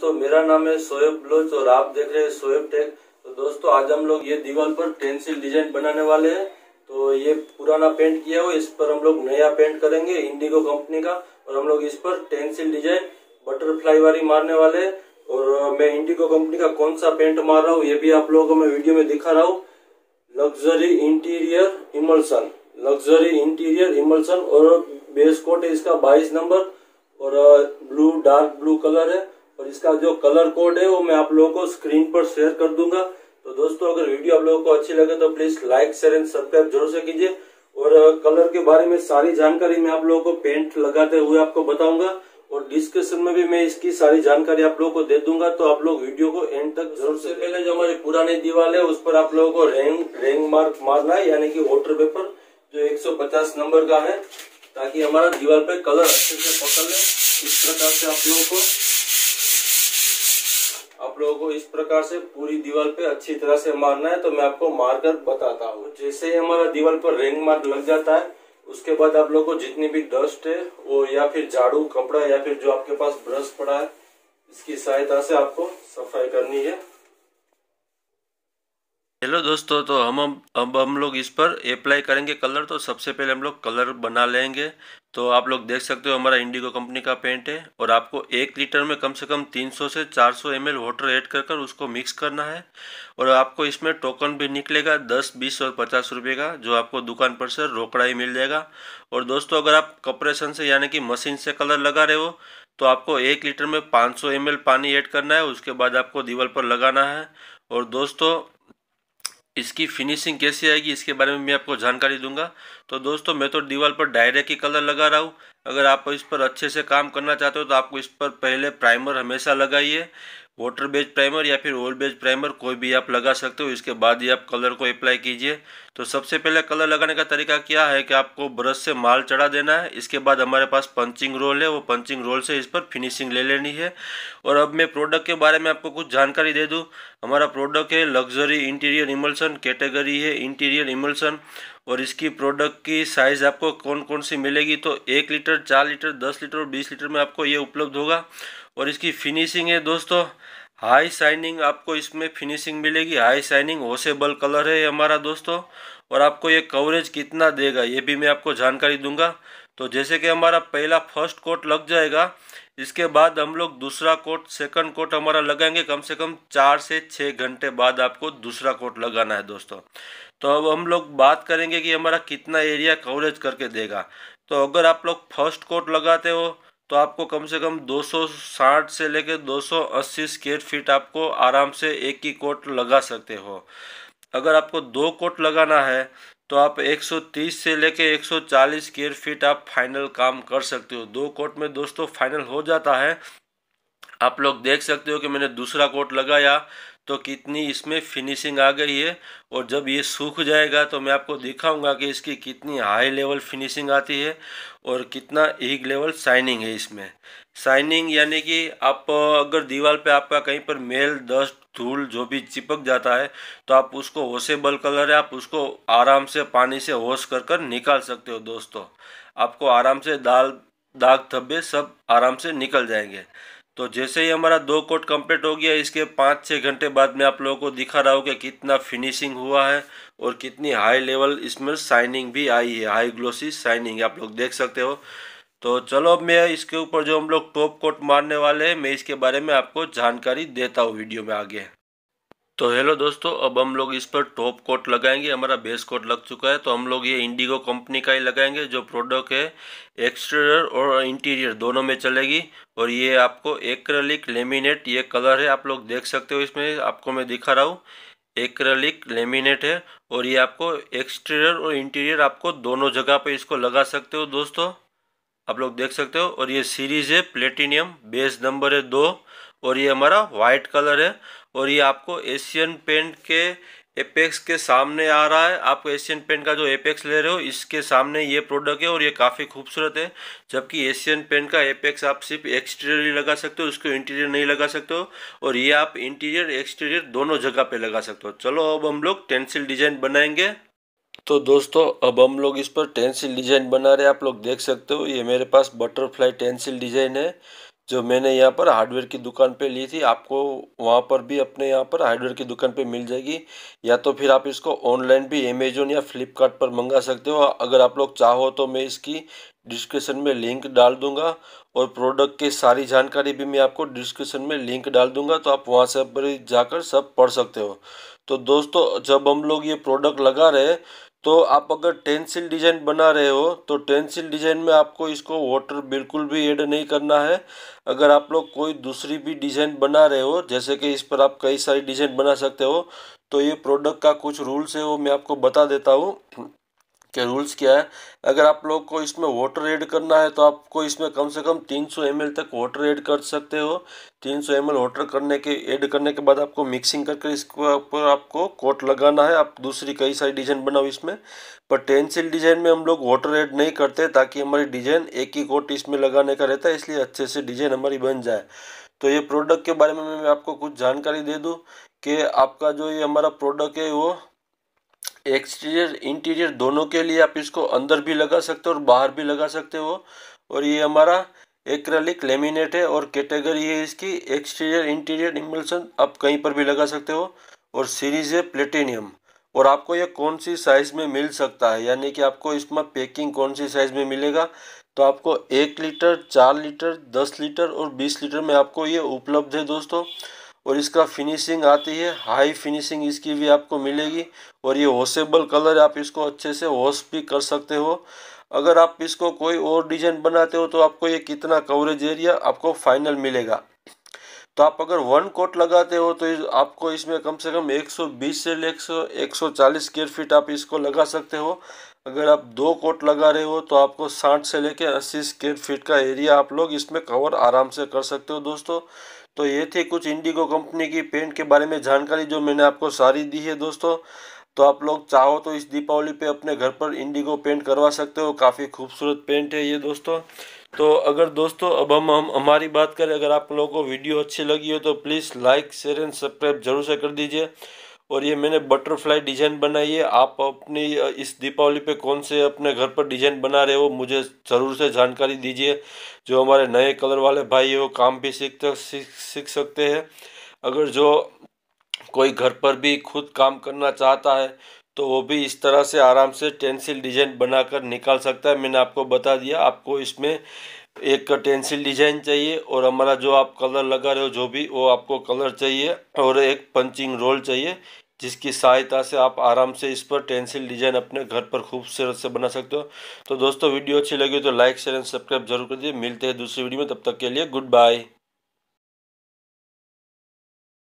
दोस्तों मेरा नाम है सोएब ब्लोच और आप देख रहे हैं सोएब टेक तो दोस्तों आज हम लोग ये दीवार पर टेंसिल डिजाइन बनाने वाले हैं तो ये पुराना पेंट किया हुआ इस पर हम लोग नया पेंट करेंगे इंडिगो कंपनी का और हम लोग इस पर टेंसिल डिजाइन बटरफ्लाई वाली मारने वाले और मैं इंडिगो कंपनी का कौन सा पेंट मार रहा हूँ ये भी आप लोगों को मैं वीडियो में दिखा रहा हूँ luxury interior emulsion luxury interior emulsion और बेस कोट है इसका बाईस नंबर और ब्लू डार्क ब्लू कलर है इसका जो कलर कोड है वो मैं आप लोगों को स्क्रीन पर शेयर कर दूंगा तो दोस्तों अगर वीडियो आप लोगों को अच्छी लगे तो please like share and subscribe जरूर से कीजिए और कलर के बारे में सारी जानकारी मैं आप लोगों को पेंट लगाते हुए आपको बताऊंगा और डिस्क्रिप्शन में भी मैं इसकी सारी जानकारी आप लोगों को दे दूंगा तो आप लोग वीडियो को एंड तक जरूर से पहले जो हमारी पुरानी दीवार है उस पर आप लोगों को रेंग रेंग मार्क मारना है यानी कि वोटर पेपर जो 150 नंबर का है ताकि हमारा दीवार पे कलर अच्छे से पकड़ ले इस प्रकार से आप लोगों को को इस प्रकार से पूरी दीवार पे अच्छी तरह से मारना है तो मैं आपको मारकर बताता हूँ जैसे ही हमारा दीवार पर रेंग मार्क लग जाता है उसके बाद आप लोग को जितनी भी डस्ट है वो या फिर झाड़ू कपड़ा या फिर जो आपके पास ब्रश पड़ा है इसकी सहायता से आपको सफाई करनी है हेलो दोस्तों तो हम अब हम लोग इस पर अप्लाई करेंगे कलर तो सबसे पहले हम लोग कलर बना लेंगे तो आप लोग देख सकते हो हमारा इंडिगो कंपनी का पेंट है और आपको एक लीटर में कम से कम 300 से 400 सौ एम वाटर ऐड कर कर उसको मिक्स करना है और आपको इसमें टोकन भी निकलेगा 10, 20 और 50 रुपये का जो आपको दुकान पर से रोकड़ा ही मिल जाएगा और दोस्तों अगर आप कपरेशन से यानी कि मशीन से कलर लगा रहे हो तो आपको एक लीटर में पाँच सौ पानी एड करना है उसके बाद आपको दीवार पर लगाना है और दोस्तों इसकी फिनिशिंग कैसी आएगी इसके बारे में मैं आपको जानकारी दूंगा तो दोस्तों मैं तो दीवार पर डायरेक्ट ही कलर लगा रहा हूँ अगर आप इस पर अच्छे से काम करना चाहते हो तो आपको इस पर पहले प्राइमर हमेशा लगाइए वाटर बेस्ड प्राइमर या फिर ऑयल बेस्ड प्राइमर कोई भी आप लगा सकते हो इसके बाद ही आप कलर को अप्लाई कीजिए तो सबसे पहले कलर लगाने का तरीका क्या है कि आपको ब्रश से माल चढ़ा देना है इसके बाद हमारे पास पंचिंग रोल है वो पंचिंग रोल से इस पर फिनिशिंग ले लेनी है और अब मैं प्रोडक्ट के बारे में आपको कुछ जानकारी दे दूँ हमारा प्रोडक्ट है लग्जरी इंटीरियर इमल्सन कैटेगरी है इंटीरियर इमल्सन और इसकी प्रोडक्ट की साइज़ आपको कौन कौन सी मिलेगी तो एक लीटर चार लीटर दस लीटर और बीस लीटर में आपको ये उपलब्ध होगा और इसकी फिनिशिंग है दोस्तों हाई शाइनिंग आपको इसमें फिनिशिंग मिलेगी हाई शाइनिंग ओसेबल कलर है हमारा दोस्तों और आपको ये कवरेज कितना देगा ये भी मैं आपको जानकारी दूंगा तो जैसे कि हमारा पहला फर्स्ट कोट लग जाएगा इसके बाद हम लोग दूसरा कोट सेकंड कोट हमारा लगाएंगे कम से कम चार से छः घंटे बाद आपको दूसरा कोट लगाना है दोस्तों तो अब हम लोग बात करेंगे कि हमारा कितना एरिया कवरेज करके देगा तो अगर आप लोग फर्स्ट कोट लगाते हो तो आपको कम से कम 260 से लेकर 280 स्केयर फीट आपको आराम से एक ही कोट लगा सकते हो अगर आपको दो कोट लगाना है तो आप 130 से लेकर 140 स्केयर फीट आप फाइनल काम कर सकते हो दो कोट में दोस्तों फाइनल हो जाता है आप लोग देख सकते हो कि मैंने दूसरा कोट लगाया तो कितनी इसमें फिनिशिंग आ गई है और जब ये सूख जाएगा तो मैं आपको दिखाऊंगा कि इसकी कितनी हाई लेवल फिनिशिंग आती है और कितना एक लेवल शाइनिंग है इसमें शाइनिंग यानी कि आप अगर दीवार पे आपका कहीं पर मेल डस्ट धूल जो भी चिपक जाता है तो आप उसको वॉशेबल कलर है आप उसको आराम से पानी से वॉश कर कर निकाल सकते हो दोस्तों आपको आराम से दाल दाग धब्बे सब आराम से निकल जाएंगे तो जैसे ही हमारा दो कोट कंप्लीट हो गया इसके पाँच छः घंटे बाद में आप लोगों को दिखा रहा हूँ कि कितना फिनिशिंग हुआ है और कितनी हाई लेवल इसमें शाइनिंग भी आई है हाई ग्लोसी शाइनिंग आप लोग देख सकते हो तो चलो अब मैं इसके ऊपर जो हम लोग टॉप कोट मारने वाले हैं मैं इसके बारे में आपको जानकारी देता हूँ वीडियो में आगे तो हेलो दोस्तों अब हम लोग इस पर टॉप कोट लगाएंगे हमारा बेस कोट लग चुका है तो हम लोग ये इंडिगो कंपनी का ही लगाएंगे जो प्रोडक्ट है एक्सटीरियर और इंटीरियर दोनों में चलेगी और ये आपको एक्रेलिक लेमिनेट ये कलर है आप लोग देख सकते हो इसमें आपको मैं दिखा रहा हूँ एक्रेलिक लेमिनेट है और ये आपको एक्सटीरियर और इंटीरियर आपको दोनों जगह पर इसको लगा सकते हो दोस्तों आप लोग देख सकते हो और ये सीरीज़ है प्लेटिनियम बेस नंबर है दो और ये हमारा वाइट कलर है और ये आपको एशियन पेंट के एपेक्स के सामने आ रहा है आप एशियन पेंट का जो एपेक्स ले रहे हो इसके सामने ये प्रोडक्ट है और ये काफ़ी खूबसूरत है जबकि एशियन पेंट का एपेक्स आप सिर्फ एक्सटीरियर ही लगा सकते हो उसको इंटीरियर नहीं लगा सकते हो और ये आप इंटीरियर एक्सटीरियर दोनों जगह पे लगा सकते हो चलो अब हम लोग टेंसिल डिजाइन बनाएंगे तो दोस्तों अब हम लोग इस पर टेंसिल डिजाइन बना रहे हैं आप लोग देख सकते हो ये मेरे पास बटरफ्लाई टेंसिल डिजाइन है जो मैंने यहाँ पर हार्डवेयर की दुकान पे ली थी आपको वहाँ पर भी अपने यहाँ पर हार्डवेयर की दुकान पे मिल जाएगी या तो फिर आप इसको ऑनलाइन भी अमेजोन या फ्लिपकार्ट पर मंगा सकते हो अगर आप लोग चाहो तो मैं इसकी डिस्क्रिप्शन में लिंक डाल दूंगा और प्रोडक्ट की सारी जानकारी भी मैं आपको डिस्क्रिप्शन में लिंक डाल दूंगा तो आप वहाँ से पर जाकर सब पढ़ सकते हो तो दोस्तों जब हम लोग ये प्रोडक्ट लगा रहे तो आप अगर टेंसिल डिजाइन बना रहे हो तो टेंसिल डिजाइन में आपको इसको वाटर बिल्कुल भी ऐड नहीं करना है अगर आप लोग कोई दूसरी भी डिजाइन बना रहे हो जैसे कि इस पर आप कई सारी डिजाइन बना सकते हो तो ये प्रोडक्ट का कुछ रूल्स है वो मैं आपको बता देता हूँ के रूल्स क्या है अगर आप लोग को इसमें वाटर ऐड करना है तो आपको इसमें कम से कम 300 सौ तक वाटर ऐड कर सकते हो 300 सौ वाटर करने के ऐड करने के बाद आपको मिक्सिंग करके इसके ऊपर आपको कोट लगाना है आप दूसरी कई सारी डिजाइन बनाओ इसमें पर टेंसिल डिजाइन में हम लोग वाटर ऐड नहीं करते ताकि हमारी डिजाइन एक ही कोट इसमें लगाने का रहता है इसलिए अच्छे से डिजाइन हमारी बन जाए तो ये प्रोडक्ट के बारे में मैं आपको कुछ जानकारी दे दूँ कि आपका जो ये हमारा प्रोडक्ट है वो एक्सटीरियर इंटीरियर दोनों के लिए आप इसको अंदर भी लगा सकते हो और बाहर भी लगा सकते हो और ये हमारा एक्रेलिक लेमिनेट है और कैटेगरी है इसकी एक्सटीरियर इंटीरियर इमल्सन आप कहीं पर भी लगा सकते हो और सीरीज़ है प्लेटिनियम और आपको यह कौन सी साइज़ में मिल सकता है यानी कि आपको इसमें पैकिंग कौन सी साइज़ में मिलेगा तो आपको एक लीटर चार लीटर दस लीटर और बीस लीटर में आपको ये उपलब्ध है दोस्तों और इसका फिनिशिंग आती है हाई फिनिशिंग इसकी भी आपको मिलेगी और ये वॉशेबल कलर आप इसको अच्छे से वॉश भी कर सकते हो अगर आप इसको कोई और डिजाइन बनाते हो तो आपको ये कितना कवरेज एरिया आपको फाइनल मिलेगा तो आप अगर वन कोट लगाते हो तो इस, आपको इसमें कम से कम 120 से एक सौ चालीस स्क्वेयर फीट आप इसको लगा सकते हो अगर आप दो कोट लगा रहे हो तो आपको साठ से लेकर अस्सी स्क्वेयर फीट का एरिया आप लोग इसमें कवर आराम से कर सकते हो दोस्तों तो ये थी कुछ इंडिगो कंपनी की पेंट के बारे में जानकारी जो मैंने आपको सारी दी है दोस्तों तो आप लोग चाहो तो इस दीपावली पे अपने घर पर इंडिगो पेंट करवा सकते हो काफ़ी खूबसूरत पेंट है ये दोस्तों तो अगर दोस्तों अब हम हम हमारी बात करें अगर आप लोगों को वीडियो अच्छी लगी हो तो please like share and subscribe जरूर से कर दीजिए और ये मैंने बटरफ्लाई डिजाइन बनाई है आप अपनी इस दीपावली पे कौन से अपने घर पर डिजाइन बना रहे हो मुझे ज़रूर से जानकारी दीजिए जो हमारे नए कलर वाले भाई है वो काम भी सीख सीख सकते हैं अगर जो कोई घर पर भी खुद काम करना चाहता है तो वो भी इस तरह से आराम से टेंसिल डिजाइन बनाकर निकाल सकता है मैंने आपको बता दिया आपको इसमें एक टेंसिल डिजाइन चाहिए और हमारा जो आप कलर लगा रहे हो जो भी वो आपको कलर चाहिए और एक पंचिंग रोल चाहिए जिसकी सहायता से आप आराम से इस पर टेंसिल डिजाइन अपने घर पर खूबसूरत से बना सकते हो तो दोस्तों वीडियो अच्छी लगी तो लाइक शेयर एंड सब्सक्राइब जरूर कर दीजिए मिलते हैं दूसरी वीडियो में तब तक के लिए गुड बाय